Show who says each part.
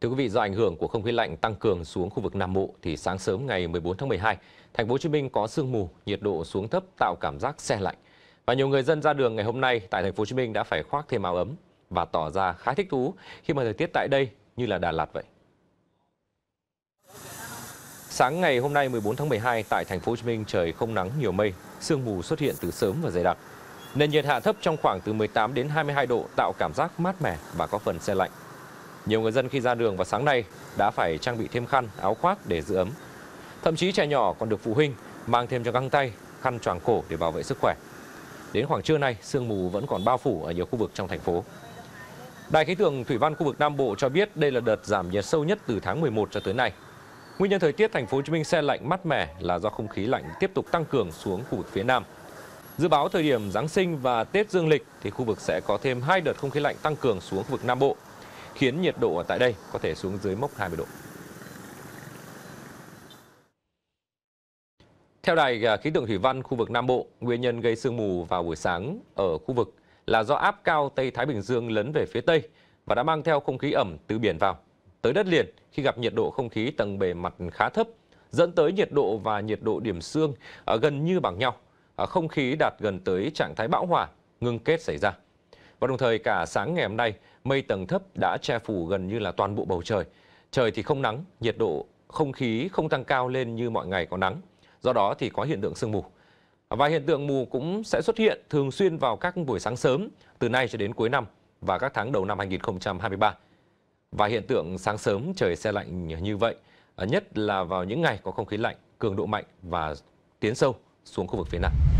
Speaker 1: Thưa quý vị, do ảnh hưởng của không khí lạnh tăng cường xuống khu vực Nam Bộ thì sáng sớm ngày 14 tháng 12, thành phố Hồ Chí Minh có sương mù, nhiệt độ xuống thấp tạo cảm giác xe lạnh. Và nhiều người dân ra đường ngày hôm nay tại thành phố Hồ Chí Minh đã phải khoác thêm áo ấm và tỏ ra khá thích thú khi mà thời tiết tại đây như là Đà Lạt vậy. Sáng ngày hôm nay 14 tháng 12 tại thành phố Hồ Chí Minh trời không nắng nhiều mây, sương mù xuất hiện từ sớm và dày đặc. Nền nhiệt hạ thấp trong khoảng từ 18 đến 22 độ tạo cảm giác mát mẻ và có phần xe lạnh. Nhiều người dân khi ra đường vào sáng nay đã phải trang bị thêm khăn, áo khoác để giữ ấm. Thậm chí trẻ nhỏ còn được phụ huynh mang thêm cho găng tay, khăn choàng cổ để bảo vệ sức khỏe. Đến khoảng trưa nay, sương mù vẫn còn bao phủ ở nhiều khu vực trong thành phố. Đài khí tượng thủy văn khu vực Nam Bộ cho biết đây là đợt giảm nhiệt sâu nhất từ tháng 11 cho tới nay. Nguyên nhân thời tiết thành phố Hồ Chí Minh xe lạnh mát mẻ là do không khí lạnh tiếp tục tăng cường xuống khu vực phía Nam. Dự báo thời điểm Giáng sinh và Tết Dương lịch thì khu vực sẽ có thêm hai đợt không khí lạnh tăng cường xuống khu vực Nam Bộ khiến nhiệt độ tại đây có thể xuống dưới mốc 20 độ. Theo Đài à, Khí tượng Thủy văn khu vực Nam Bộ, nguyên nhân gây sương mù vào buổi sáng ở khu vực là do áp cao Tây Thái Bình Dương lấn về phía Tây và đã mang theo không khí ẩm từ biển vào. Tới đất liền khi gặp nhiệt độ không khí tầng bề mặt khá thấp, dẫn tới nhiệt độ và nhiệt độ điểm sương à, gần như bằng nhau. À, không khí đạt gần tới trạng thái bão hòa, ngưng kết xảy ra. Và đồng thời cả sáng ngày hôm nay, mây tầng thấp đã che phủ gần như là toàn bộ bầu trời. Trời thì không nắng, nhiệt độ không khí không tăng cao lên như mọi ngày có nắng. Do đó thì có hiện tượng sương mù. Và hiện tượng mù cũng sẽ xuất hiện thường xuyên vào các buổi sáng sớm từ nay cho đến cuối năm và các tháng đầu năm 2023. Và hiện tượng sáng sớm trời xe lạnh như vậy, nhất là vào những ngày có không khí lạnh, cường độ mạnh và tiến sâu xuống khu vực phía Nam.